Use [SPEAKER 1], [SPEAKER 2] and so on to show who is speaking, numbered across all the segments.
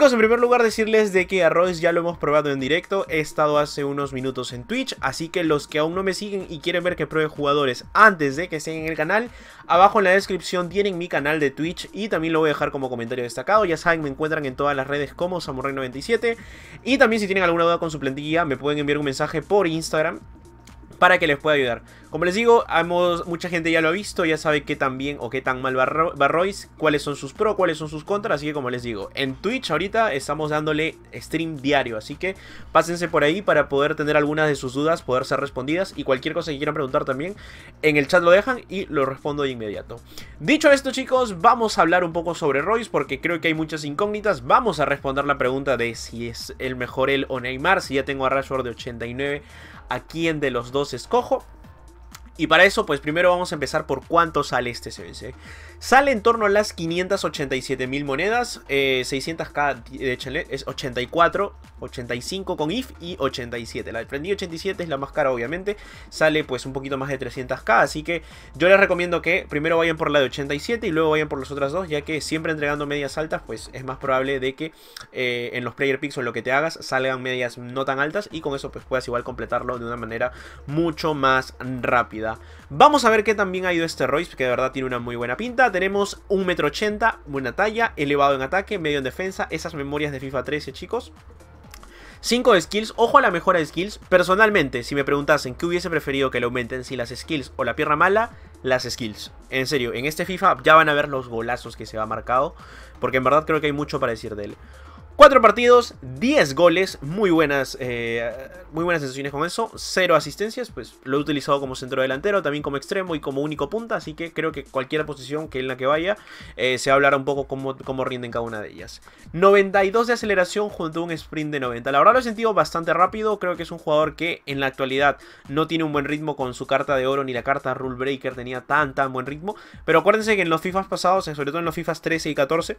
[SPEAKER 1] Chicos, en primer lugar decirles de que a Royce ya lo hemos probado en directo, he estado hace unos minutos en Twitch, así que los que aún no me siguen y quieren ver que pruebe jugadores antes de que estén en el canal, abajo en la descripción tienen mi canal de Twitch y también lo voy a dejar como comentario destacado, ya saben, me encuentran en todas las redes como Samurrey97 y también si tienen alguna duda con su plantilla me pueden enviar un mensaje por Instagram para que les pueda ayudar. Como les digo, mucha gente ya lo ha visto, ya sabe qué tan bien o qué tan mal va, Royce, cuáles son sus pros, cuáles son sus contras, así que como les digo, en Twitch ahorita estamos dándole stream diario, así que pásense por ahí para poder tener algunas de sus dudas, poder ser respondidas y cualquier cosa que quieran preguntar también, en el chat lo dejan y lo respondo de inmediato. Dicho esto chicos, vamos a hablar un poco sobre Royce porque creo que hay muchas incógnitas, vamos a responder la pregunta de si es el mejor él o Neymar, si ya tengo a Rashford de 89, a quién de los dos escojo y para eso, pues primero vamos a empezar por cuánto sale este CBC. Sale en torno a las 587 mil monedas, 600k eh, de eh, es 84, 85 con IF y 87. La de 87 es la más cara, obviamente. Sale pues un poquito más de 300k, así que yo les recomiendo que primero vayan por la de 87 y luego vayan por las otras dos, ya que siempre entregando medias altas, pues es más probable de que eh, en los player picks o lo que te hagas salgan medias no tan altas y con eso pues puedas igual completarlo de una manera mucho más rápida. Vamos a ver qué también ha ido este Royce, que de verdad tiene una muy buena pinta. Tenemos 1,80m, buena talla, elevado en ataque, medio en defensa. Esas memorias de FIFA 13, chicos. 5 de skills, ojo a la mejora de skills. Personalmente, si me preguntasen qué hubiese preferido que le aumenten, si las skills o la pierna mala, las skills. En serio, en este FIFA ya van a ver los golazos que se va marcado, porque en verdad creo que hay mucho para decir de él. 4 partidos, 10 goles, muy buenas, eh, muy buenas sensaciones con eso, cero asistencias, pues lo he utilizado como centro delantero, también como extremo y como único punta, así que creo que cualquier posición que en la que vaya eh, se hablará un poco cómo, cómo rinden cada una de ellas. 92 de aceleración junto a un sprint de 90, la verdad lo he sentido bastante rápido, creo que es un jugador que en la actualidad no tiene un buen ritmo con su carta de oro ni la carta Rule Breaker tenía tan tan buen ritmo, pero acuérdense que en los FIFAs pasados, eh, sobre todo en los FIFAs 13 y 14,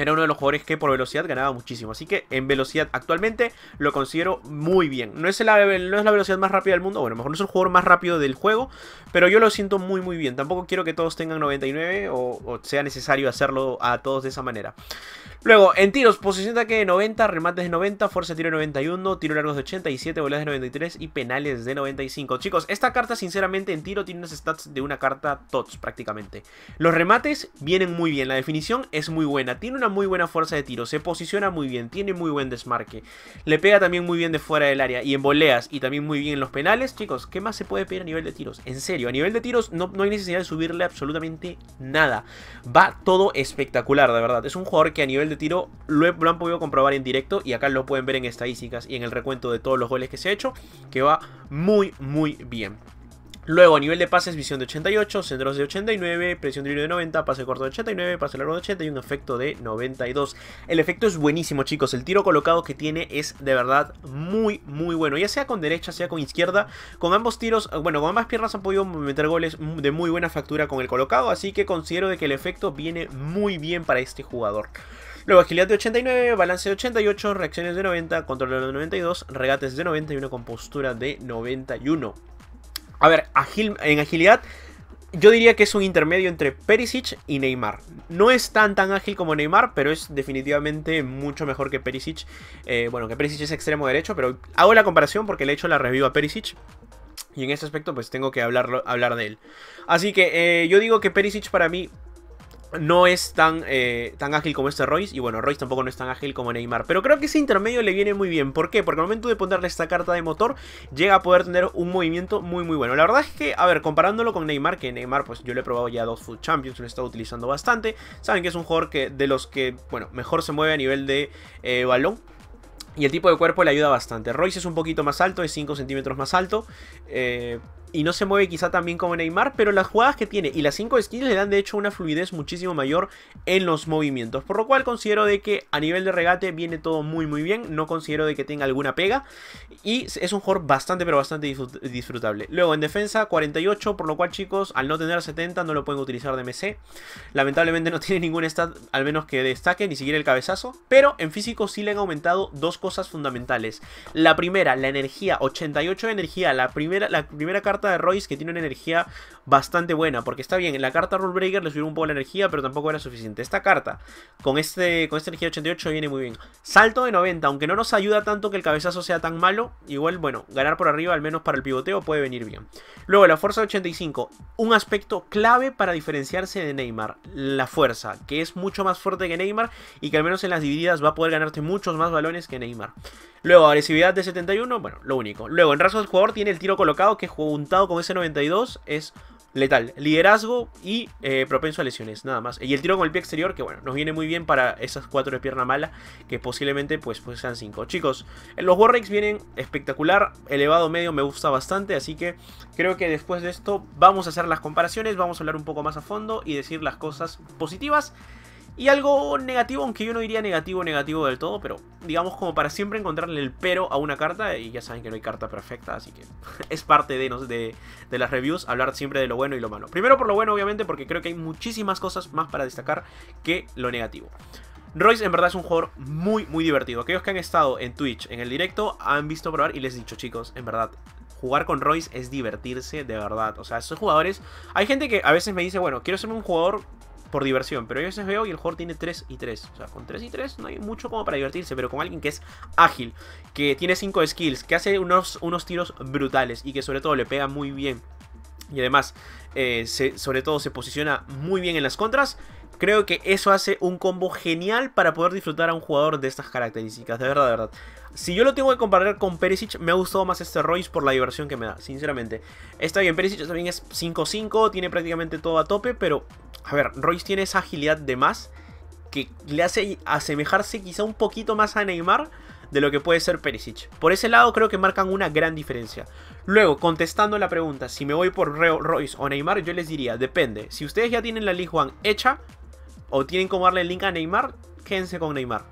[SPEAKER 1] era uno de los jugadores que por velocidad ganaba muchísimo. Así que en velocidad actualmente lo considero muy bien. No es, la, no es la velocidad más rápida del mundo, bueno, mejor no es el jugador más rápido del juego, pero yo lo siento muy muy bien. Tampoco quiero que todos tengan 99 o sea necesario hacerlo a todos de esa manera. Luego, en tiros, posición de ataque de 90, remates de 90, fuerza de tiro de 91, tiro largos de 87, bolas de 93 y penales de 95. Chicos, esta carta sinceramente en tiro tiene unas stats de una carta TOTS prácticamente. Los remates vienen muy bien, la definición es muy buena, tiene una muy buena fuerza de tiro, se posiciona muy bien, tiene muy buen desmarque, le pega también muy bien de fuera del área y en voleas y también muy bien en los penales. Chicos, ¿qué más se puede pedir a nivel de tiros? En serio, a nivel de tiros no, no hay necesidad de subirle absolutamente nada. Va todo espectacular, de verdad. Es un jugador que a nivel de tiro lo, han podido comprobar en directo y acá lo pueden ver en estadísticas y en el recuento de todos los goles que se ha hecho, que va muy, muy bien. Luego, a nivel de pases, visión de 88, centros de 89, presión de 90, pase corto de 89, pase largo de 80 y un efecto de 92. El efecto es buenísimo, chicos. El tiro colocado que tiene es de verdad muy, muy bueno. Ya sea con derecha, sea con izquierda. Con ambos tiros, eh, bueno, con ambas piernas han podido meter goles de muy buena factura con el colocado. Así que considero de que el efecto viene muy bien para este jugador. Luego agilidad de 89, balance de 88, reacciones de 90, control de 92, regates de 91 con postura de 91. A ver, agil, en agilidad yo diría que es un intermedio entre Perisic y Neymar. No es tan tan ágil como Neymar, pero es definitivamente mucho mejor que Perisic. Eh, bueno, que Perisic es extremo derecho, pero hago la comparación porque le he hecho la review a Perisic. Y en este aspecto pues tengo que hablarlo, hablar de él. Así que eh, yo digo que Perisic para mí no es tan, eh, tan ágil como este Royce. Y bueno, Royce tampoco no es tan ágil como Neymar. Pero creo que ese intermedio le viene muy bien. ¿Por qué? Porque al momento de ponerle esta carta de motor, llega a poder tener un movimiento muy muy bueno. La verdad es que, a ver, comparándolo con Neymar, que Neymar pues yo le he probado ya dos full Champions, lo he estado utilizando bastante. Saben que es un jugador que, de los que, bueno, mejor se mueve a nivel de eh, balón. Y el tipo de cuerpo le ayuda bastante. Royce es un poquito más alto, es 5 centímetros más alto. Eh, y no se mueve quizá tan bien como Neymar, pero las jugadas que tiene y las 5 skins le dan de hecho una fluidez muchísimo mayor en los movimientos, por lo cual considero de que a nivel de regate viene todo muy muy bien, no considero de que tenga alguna pega y es un jugador bastante pero bastante disfrutable. Luego en defensa 48, por lo cual chicos al no tener 70 no lo pueden utilizar de MC, lamentablemente no tiene ningún stat al menos que destaque, ni siquiera el cabezazo, pero en físico sí le han aumentado dos cosas fundamentales. La primera, la energía, 88 de energía, la primera, la primera carta de Royce que tiene una energía bastante buena. Porque está bien, en la carta Rule Breaker le subió un poco la energía, pero tampoco era suficiente. Esta carta, con, este, con esta energía 88, viene muy bien. Salto de 90, aunque no nos ayuda tanto que el cabezazo sea tan malo. Igual, bueno, ganar por arriba, al menos para el pivoteo, puede venir bien. Luego, la fuerza de 85, un aspecto clave para diferenciarse de Neymar. La fuerza, que es mucho más fuerte que Neymar y que al menos en las divididas va a poder ganarte muchos más balones que Neymar. Luego, agresividad de 71, bueno, lo único. Luego, en rasgo del jugador tiene el tiro colocado que juntado con ese 92 es letal. Liderazgo y eh, propenso a lesiones, nada más. Y el tiro con el pie exterior, que bueno, nos viene muy bien para esas cuatro de pierna mala, que posiblemente pues, pues sean cinco Chicos, eh, los Warriors vienen espectacular, elevado medio me gusta bastante, así que creo que después de esto vamos a hacer las comparaciones, vamos a hablar un poco más a fondo y decir las cosas positivas y algo negativo, aunque yo no diría negativo, negativo del todo, pero digamos como para siempre encontrarle el pero a una carta, y ya saben que no hay carta perfecta, así que es parte de, de, de las reviews hablar siempre de lo bueno y lo malo. Primero por lo bueno, obviamente, porque creo que hay muchísimas cosas más para destacar que lo negativo. Royce en verdad es un jugador muy, muy divertido. Aquellos que han estado en Twitch, en el directo, han visto probar y les he dicho, chicos, en verdad, jugar con Royce es divertirse de verdad. O sea, esos jugadores... Hay gente que a veces me dice, bueno, quiero ser un jugador por diversión. Pero yo a veo y el jugador tiene 3 y 3. O sea, con 3 y 3 no hay mucho como para divertirse, pero con alguien que es ágil, que tiene 5 skills, que hace unos, unos tiros brutales y que sobre todo le pega muy bien. Y además, eh, se, sobre todo se posiciona muy bien en las contras Creo que eso hace un combo genial para poder disfrutar a un jugador de estas características, de verdad, de verdad. Si yo lo tengo que comparar con Perisic, me ha gustado más este Royce por la diversión que me da, sinceramente. Está bien, Perisic también es 5-5, tiene prácticamente todo a tope, pero... A ver, Royce tiene esa agilidad de más que le hace asemejarse quizá un poquito más a Neymar de lo que puede ser Perisic. Por ese lado creo que marcan una gran diferencia. Luego, contestando la pregunta, si me voy por Royce o Neymar, yo les diría, depende. Si ustedes ya tienen la League One hecha, o tienen como darle el link a Neymar, quédense con Neymar.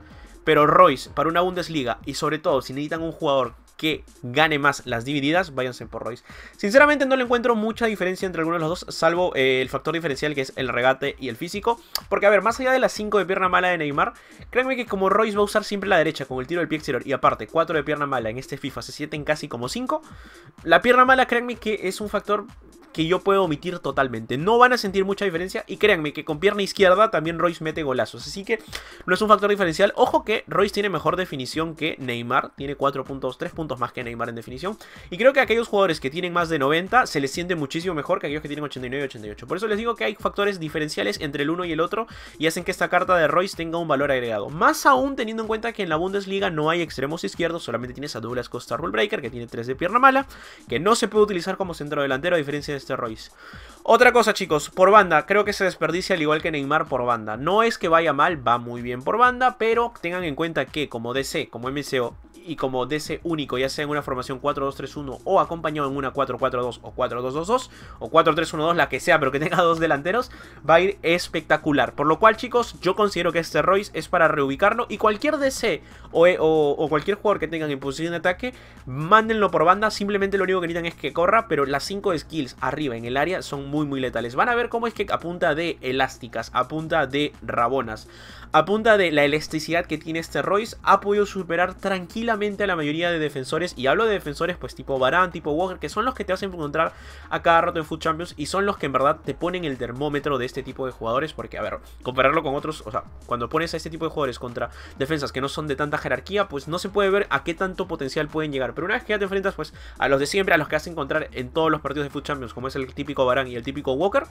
[SPEAKER 1] Pero Royce, para una Bundesliga, y sobre todo si necesitan un jugador que gane más las divididas, váyanse por Royce. Sinceramente no le encuentro mucha diferencia entre alguno de los dos, salvo eh, el factor diferencial que es el regate y el físico. Porque a ver, más allá de las 5 de pierna mala de Neymar, créanme que como Royce va a usar siempre la derecha con el tiro del pie exterior y aparte 4 de pierna mala en este FIFA se sienten casi como 5, la pierna mala créanme que es un factor que yo puedo omitir totalmente. No van a sentir mucha diferencia y créanme que con pierna izquierda también Royce mete golazos. Así que no es un factor diferencial. Ojo que Royce tiene mejor definición que Neymar. Tiene 4 puntos, 3 puntos más que Neymar en definición. Y creo que aquellos jugadores que tienen más de 90 se les siente muchísimo mejor que aquellos que tienen 89 y 88. Por eso les digo que hay factores diferenciales entre el uno y el otro y hacen que esta carta de Royce tenga un valor agregado. Más aún teniendo en cuenta que en la Bundesliga no hay extremos izquierdos, solamente tienes a Douglas Costa Rule Breaker que tiene 3 de pierna mala, que no se puede utilizar como centro delantero a diferencia de de Royce. Otra cosa, chicos, por banda, creo que se desperdicia al igual que Neymar por banda. No es que vaya mal, va muy bien por banda, pero tengan en cuenta que como DC, como MCO y como DC único, ya sea en una formación 4-2-3-1 o acompañado en una 4-4-2 o 4-2-2-2 o 4-3-1-2, la que sea, pero que tenga dos delanteros, va a ir espectacular. Por lo cual, chicos, yo considero que este Royce es para reubicarlo y cualquier DC eh, o, cualquier jugador que tengan en posición de ataque, mándenlo por banda, simplemente lo único que necesitan es que corra, pero las 5 skills arriba en el área son muy muy letales. Van a ver cómo es que apunta de elásticas, a punta de rabonas, a punta de la elasticidad que tiene este Royce, ha podido superar tranquilamente a la mayoría de defensores, y hablo de defensores pues tipo Barán, tipo Walker, que son los que te hacen encontrar a cada rato en Food Champions y son los que en verdad te ponen el termómetro de este tipo de jugadores, porque a ver, compararlo con otros, o sea, cuando pones a este tipo de jugadores contra defensas que no son de tanta jerarquía, pues no se puede ver a qué tanto potencial pueden llegar, pero una vez que ya te enfrentas pues a los de siempre, a los que vas a encontrar en todos los partidos de Food Champions, como es el típico Barán y el típico Walker,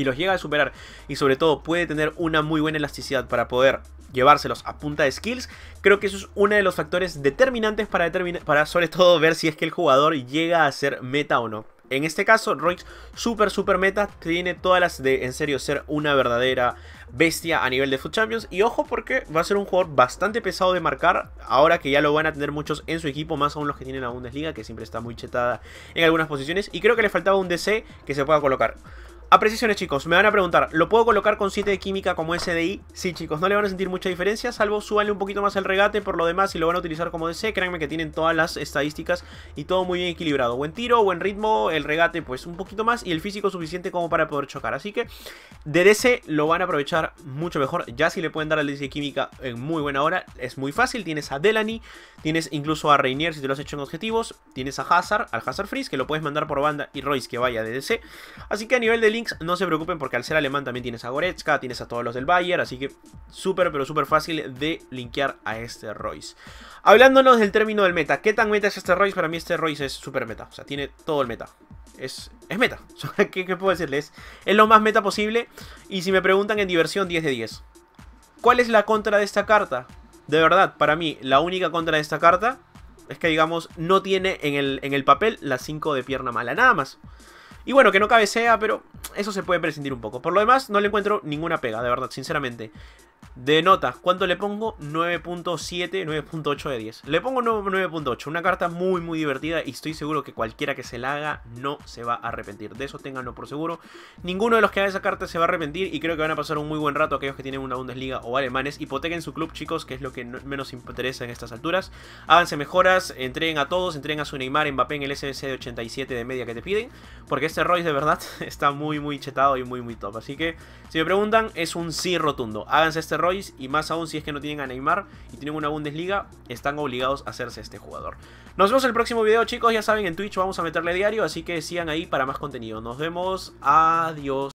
[SPEAKER 1] y los llega a superar y sobre todo puede tener una muy buena elasticidad para poder llevárselos a punta de skills, creo que eso es uno de los factores determinantes para, determinar para sobre todo ver si es que el jugador llega a ser meta o no. En este caso, Royce, super, super meta, tiene todas las de, en serio, ser una verdadera bestia a nivel de Food Champions. Y ojo porque va a ser un jugador bastante pesado de marcar, ahora que ya lo van a tener muchos en su equipo, más aún los que tienen la Bundesliga, que siempre está muy chetada en algunas posiciones. Y creo que le faltaba un DC que se pueda colocar. A precisiones, chicos, me van a preguntar, ¿lo puedo colocar con 7 de química como SDI? Sí, chicos, no le van a sentir mucha diferencia, salvo súbanle un poquito más el regate, por lo demás, si lo van a utilizar como DC, créanme que tienen todas las estadísticas y todo muy bien equilibrado. Buen tiro, buen ritmo, el regate pues un poquito más y el físico suficiente como para poder chocar. Así que de DC lo van a aprovechar mucho mejor, ya si le pueden dar al DC de química en muy buena hora, es muy fácil. Tienes a Delany, tienes incluso a Rainier si te lo has hecho en objetivos, tienes a Hazard, al Hazard Freeze, que lo puedes mandar por banda y Royce que vaya de DC. Así que a nivel de no se preocupen porque al ser alemán también tienes a Goretzka, tienes a todos los del Bayern, así que súper pero súper fácil de linkear a este Royce. Hablándonos del término del meta, ¿qué tan meta es este Royce? Para mí este Royce es súper meta, o sea, tiene todo el meta. Es, es meta, ¿Qué, puedo decirles? Es lo más meta posible y si me preguntan en diversión 10 de 10. ¿Cuál es la contra de esta carta? De verdad, para mí la única contra de esta carta es que digamos no tiene en el, en el papel la 5 de pierna mala, nada más. Y bueno, que no cabecea, pero eso se puede prescindir un poco. Por lo demás, no le encuentro ninguna pega, de verdad, sinceramente. De nota, ¿cuánto le pongo? 9.7, 9.8 de 10. Le pongo 9.8, una carta muy muy divertida y estoy seguro que cualquiera que se la haga no se va a arrepentir. De eso ténganlo por seguro. Ninguno de los que haga esa carta se va a arrepentir y creo que van a pasar un muy buen rato aquellos que tienen una Bundesliga o alemanes. Hipotequen su club, chicos, que es lo que menos interesa en estas alturas. Háganse mejoras, entreguen a todos, entreguen a su Neymar, Mbappé en el SBC de 87 de media que te piden, porque este Royce de verdad está muy muy chetado y muy muy top. Así que, si me preguntan, es un sí rotundo. Háganse este Royce y más aún si es que no tienen a Neymar y tienen una Bundesliga, están obligados a hacerse este jugador. Nos vemos en el próximo video chicos, ya saben en Twitch vamos a meterle diario, así que sigan ahí para más contenido. Nos vemos, adiós.